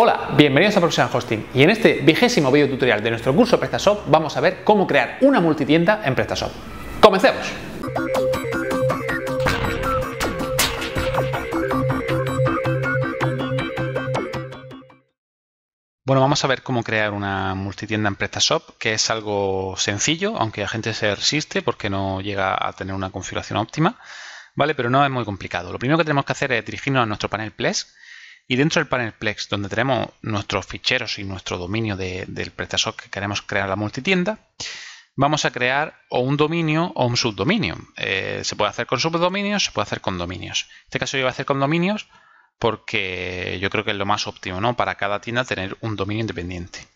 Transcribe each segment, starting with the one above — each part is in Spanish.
Hola, bienvenidos a Professional Hosting y en este vigésimo video tutorial de nuestro curso PrestaShop vamos a ver cómo crear una multitienda en PrestaShop. ¡Comencemos! Bueno, vamos a ver cómo crear una multitienda en PrestaShop, que es algo sencillo, aunque la gente se resiste porque no llega a tener una configuración óptima, ¿vale? Pero no es muy complicado. Lo primero que tenemos que hacer es dirigirnos a nuestro panel Ples y dentro del panel Plex, donde tenemos nuestros ficheros y nuestro dominio del PrestaShop que queremos crear la multitienda, vamos a crear o un dominio o un subdominio. Eh, se puede hacer con subdominios, se puede hacer con dominios. En este caso yo voy a hacer con dominios porque yo creo que es lo más óptimo, ¿no? Para cada tienda tener un dominio independiente.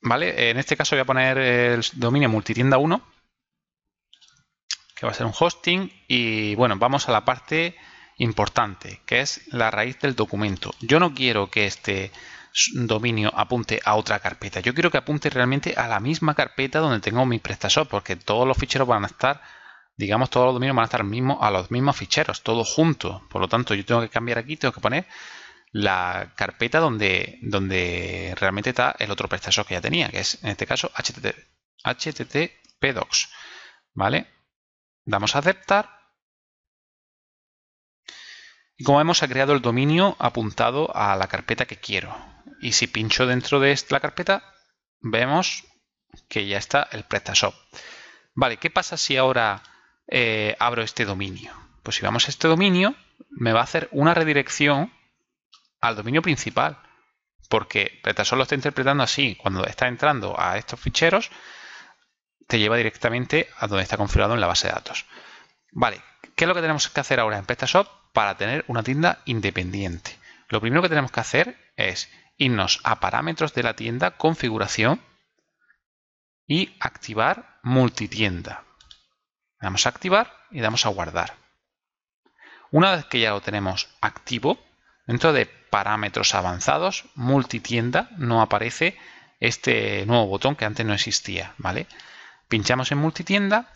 ¿Vale? En este caso voy a poner el dominio multitienda 1, que va a ser un hosting. Y bueno, vamos a la parte importante, que es la raíz del documento. Yo no quiero que este dominio apunte a otra carpeta. Yo quiero que apunte realmente a la misma carpeta donde tengo mi PrestaShop, porque todos los ficheros van a estar, digamos, todos los dominios van a estar mismos a los mismos ficheros, todos juntos. Por lo tanto, yo tengo que cambiar aquí, tengo que poner la carpeta donde, donde realmente está el otro PrestaShop que ya tenía, que es en este caso HTTP, HTTP docs. ¿Vale? Damos a aceptar y como vemos, ha creado el dominio apuntado a la carpeta que quiero. Y si pincho dentro de la carpeta, vemos que ya está el PrestaShop. Vale, ¿qué pasa si ahora eh, abro este dominio? Pues si vamos a este dominio, me va a hacer una redirección al dominio principal. Porque PrestaShop lo está interpretando así. Cuando está entrando a estos ficheros, te lleva directamente a donde está configurado en la base de datos. Vale, ¿qué es lo que tenemos que hacer ahora en PrestaShop para tener una tienda independiente? Lo primero que tenemos que hacer es irnos a parámetros de la tienda, configuración y activar multitienda. Damos a activar y damos a guardar. Una vez que ya lo tenemos activo, dentro de parámetros avanzados, multitienda, no aparece este nuevo botón que antes no existía, ¿vale? Pinchamos en multitienda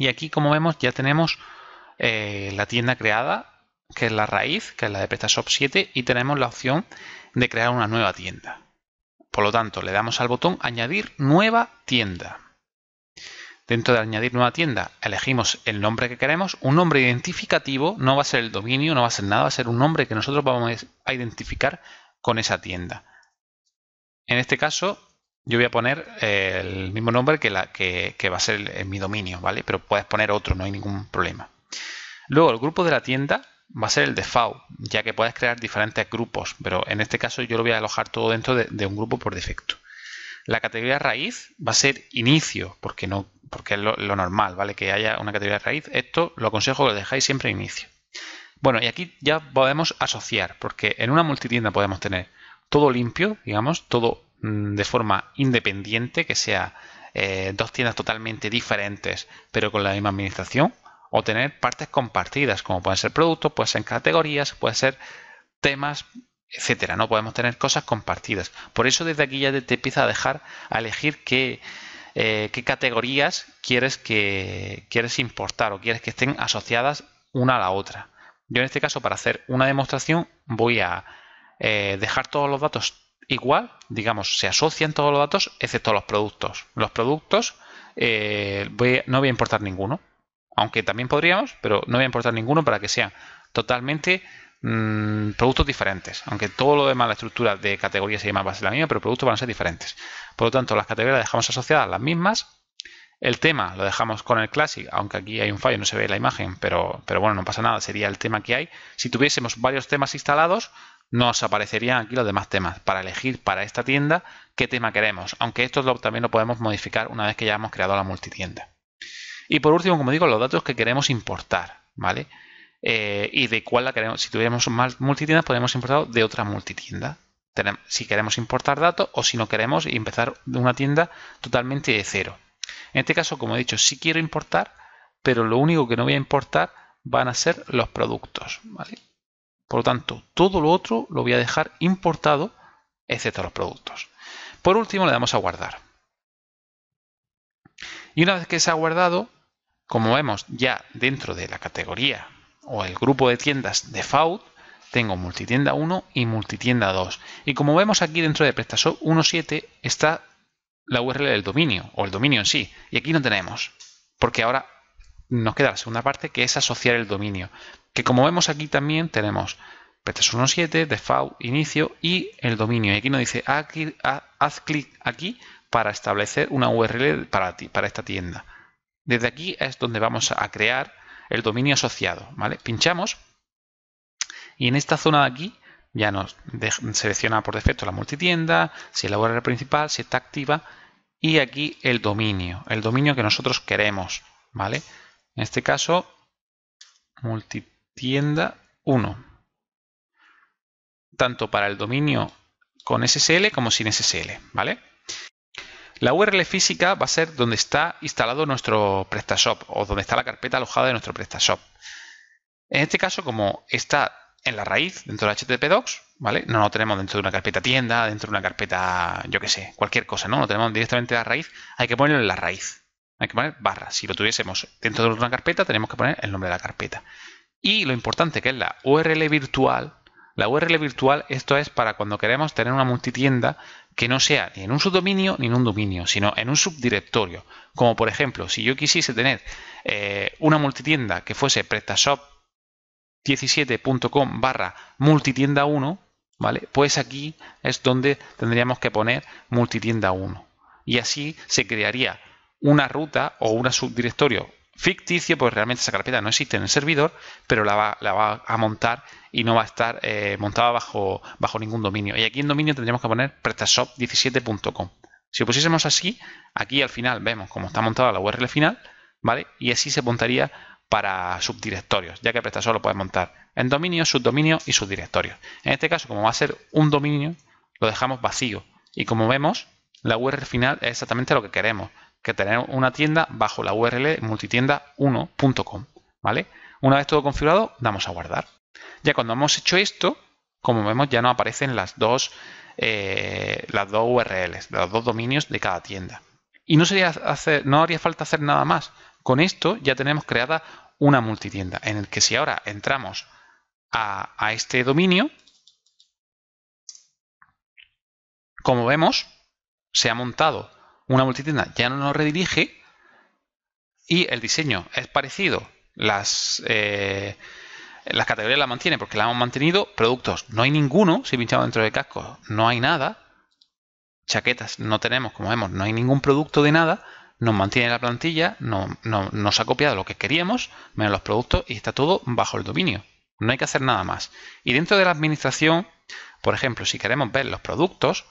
y aquí, como vemos, ya tenemos eh, la tienda creada, que es la raíz, que es la de PrestaShop 7, y tenemos la opción de crear una nueva tienda. Por lo tanto, le damos al botón Añadir nueva tienda. Dentro de añadir nueva tienda, elegimos el nombre que queremos, un nombre identificativo, no va a ser el dominio, no va a ser nada, va a ser un nombre que nosotros vamos a identificar con esa tienda. En este caso, yo voy a poner eh, el mismo nombre que, va a ser en mi dominio, ¿vale? Pero puedes poner otro, no hay ningún problema. Luego, el grupo de la tienda va a ser el default, ya que puedes crear diferentes grupos, pero en este caso yo lo voy a alojar todo dentro de, un grupo por defecto. La categoría raíz va a ser inicio, porque, no, porque es lo, normal, ¿vale? Que haya una categoría raíz. Esto lo aconsejo que lo dejáis siempre inicio. Bueno, y aquí ya podemos asociar, porque en una multitienda podemos tener todo limpio, digamos, todo Mm, de forma independiente, que sea eh, dos tiendas totalmente diferentes pero con la misma administración, o tener partes compartidas, como pueden ser productos, pueden ser categorías, pueden ser temas, etcétera. No podemos tener cosas compartidas. Por eso desde aquí ya te empieza a dejar a elegir qué, eh, qué categorías quieres que quieres importar o quieres que estén asociadas una a la otra. Yo en este caso para hacer una demostración voy a eh, dejar todos los datos igual, digamos, se asocian todos los datos excepto los productos. Los productos eh, no voy a importar ninguno, aunque también podríamos, pero no voy a importar ninguno para que sean totalmente mm, productos diferentes. Aunque todo lo demás, la estructura de categorías y demás va a ser la misma, pero productos van a ser diferentes. Por lo tanto, las categorías las dejamos asociadas las mismas. El tema lo dejamos con el Classic, aunque aquí hay un fallo, no se ve la imagen, pero, pero bueno, no pasa nada, sería el tema que hay. Si tuviésemos varios temas instalados, nos aparecerían aquí los demás temas para elegir para esta tienda qué tema queremos, aunque esto también lo podemos modificar una vez que ya hemos creado la multitienda. Y por último, como digo, los datos que queremos importar, ¿vale? Eh, y de cuál la queremos, si tuviéramos más multitiendas, podemos importar de otra multitienda. si queremos importar datos o si no queremos empezar de una tienda totalmente de cero. En este caso, como he dicho, si quiero importar, pero lo único que no voy a importar van a ser los productos, ¿vale? Por lo tanto, todo lo otro lo voy a dejar importado, excepto los productos. Por último, le damos a guardar. Y una vez que se ha guardado, como vemos ya dentro de la categoría o el grupo de tiendas de tengo multitienda 1 y multitienda 2. Y como vemos aquí dentro de PrestaShop 1.7 está la URL del dominio o el dominio en sí. Y aquí no tenemos, porque ahora nos queda la segunda parte que es asociar el dominio que como vemos aquí también tenemos p 1.7, default, inicio y el dominio. Y aquí nos dice, aquí, haz clic aquí para establecer una URL para ti, para esta tienda. Desde aquí es donde vamos a crear el dominio asociado, ¿vale? Pinchamos y en esta zona de aquí ya nos selecciona por defecto la multitienda, si es la URL principal, si está activa y aquí el dominio, el dominio que nosotros queremos, ¿vale? En este caso, tienda 1, tanto para el dominio con SSL como sin SSL, ¿vale? La URL física va a ser donde está instalado nuestro PrestaShop o donde está la carpeta alojada de nuestro PrestaShop. En este caso, como está en la raíz, dentro de HTTP Docs, ¿vale? No lo tenemos dentro de una carpeta tienda, dentro de una carpeta, yo qué sé, cualquier cosa, ¿no? Lo tenemos directamente en la raíz, hay que ponerlo en la raíz. Hay que poner barra. Si lo tuviésemos dentro de una carpeta, tenemos que poner el nombre de la carpeta. Y lo importante que es la URL virtual. La URL virtual, esto es para cuando queremos tener una multitienda que no sea ni en un subdominio ni en un dominio, sino en un subdirectorio. Como por ejemplo, si yo quisiese tener eh, una multitienda que fuese prestashop17.com barra multitienda 1, ¿vale? Pues aquí es donde tendríamos que poner multitienda 1. Y así se crearía una ruta o un subdirectorio ficticio, pues realmente esa carpeta no existe en el servidor, pero la va, a montar y no va a estar eh, montada bajo, bajo ningún dominio. Y aquí en dominio tendríamos que poner prestashop17.com. Si lo pusiésemos así, aquí al final vemos cómo está montada la URL final, ¿vale? Y así se montaría para subdirectorios, ya que PrestaShop lo puede montar en dominio, subdominio y subdirectorios. En este caso, como va a ser un dominio, lo dejamos vacío. Y como vemos, la URL final es exactamente lo que queremos que tener una tienda bajo la URL multitienda1.com, ¿vale? Una vez todo configurado, damos a guardar. Ya cuando hemos hecho esto, como vemos, ya no aparecen las dos, eh, las dos URLs, los dos dominios de cada tienda. Y no, sería hacer, no haría falta hacer nada más. Con esto ya tenemos creada una multitienda, en el que si ahora entramos a, a este dominio, como vemos, se ha montado una multitienda ya no nos redirige y el diseño es parecido. Las, eh, las categorías las mantiene porque las hemos mantenido. Productos, no hay ninguno. Si pinchamos dentro de cascos, no hay nada. Chaquetas, no tenemos, como vemos, no hay ningún producto de nada. Nos mantiene la plantilla, no, nos ha copiado lo que queríamos, menos los productos, y está todo bajo el dominio. No hay que hacer nada más. Y dentro de la administración, por ejemplo, si queremos ver los productos,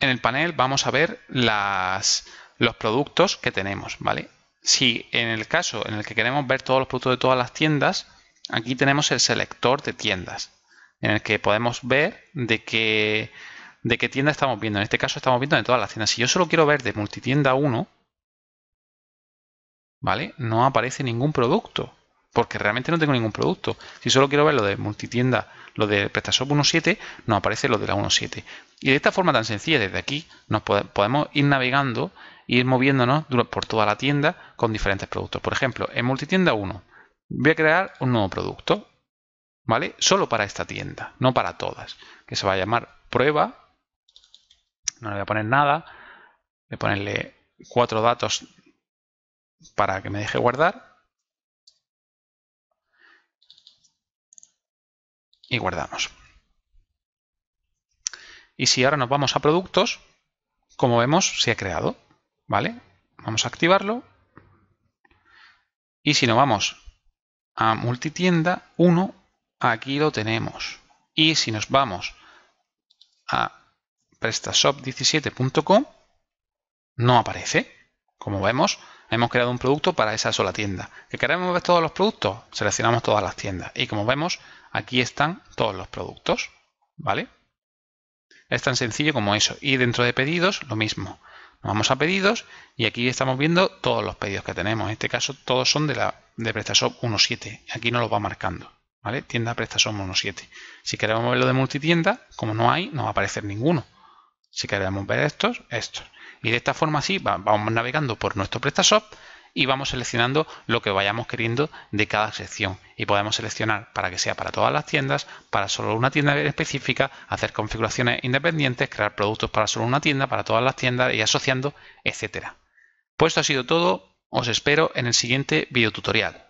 en el panel vamos a ver los productos que tenemos, ¿vale? Si en el caso en el que queremos ver todos los productos de todas las tiendas, aquí tenemos el selector de tiendas, en el que podemos ver de qué, de qué tienda estamos viendo. En este caso estamos viendo de todas las tiendas. Si yo solo quiero ver de multitienda 1, ¿vale? No aparece ningún producto porque realmente no tengo ningún producto. Si solo quiero ver lo de multitienda, lo de PrestaShop 1.7, nos aparece lo de la 1.7. Y de esta forma tan sencilla, desde aquí, nos podemos ir navegando y ir moviéndonos por toda la tienda con diferentes productos. Por ejemplo, en multitienda 1 voy a crear un nuevo producto, ¿vale? Solo para esta tienda, no para todas, que se va a llamar prueba. No le voy a poner nada, voy a ponerle cuatro datos para que me deje guardar y guardamos. Y si ahora nos vamos a productos, como vemos, se ha creado. ¿Vale? Vamos a activarlo. Y si nos vamos a multitienda 1, aquí lo tenemos. Y si nos vamos a prestashop17.com, no aparece. Como vemos, hemos creado un producto para esa sola tienda. ¿Que queremos ver todos los productos? Seleccionamos todas las tiendas. Y como vemos, aquí están todos los productos. ¿Vale? Es tan sencillo como eso. Y dentro de pedidos, lo mismo. Nos vamos a pedidos y aquí estamos viendo todos los pedidos que tenemos. En este caso, todos son de, la, de PrestaShop 1.7. Aquí no lo va marcando. ¿Vale? Tienda PrestaShop 1.7. Si queremos verlo de multitienda, como no hay, no va a aparecer ninguno. Si queremos ver estos, estos. Y de esta forma así vamos navegando por nuestro PrestaShop y vamos seleccionando lo que vayamos queriendo de cada sección y podemos seleccionar para que sea para todas las tiendas, para solo una tienda específica, hacer configuraciones independientes, crear productos para solo una tienda, para todas las tiendas y asociando, etcétera. Pues esto ha sido todo, os espero en el siguiente videotutorial.